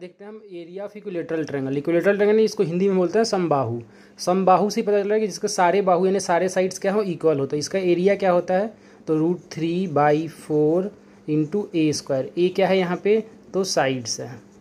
देखते हैं हम area of equilateral triangle equilateral triangle इसको हिंदी में बोलते हैं समबाहु समबाहु से पता चल रहा है कि जिसके सारे बाहु यानी सारे साइड्स क्या हो इक्वल होता है इसका एरिया क्या होता है तो root three by four into A square A क्या है यहाँ पे तो साइड्स है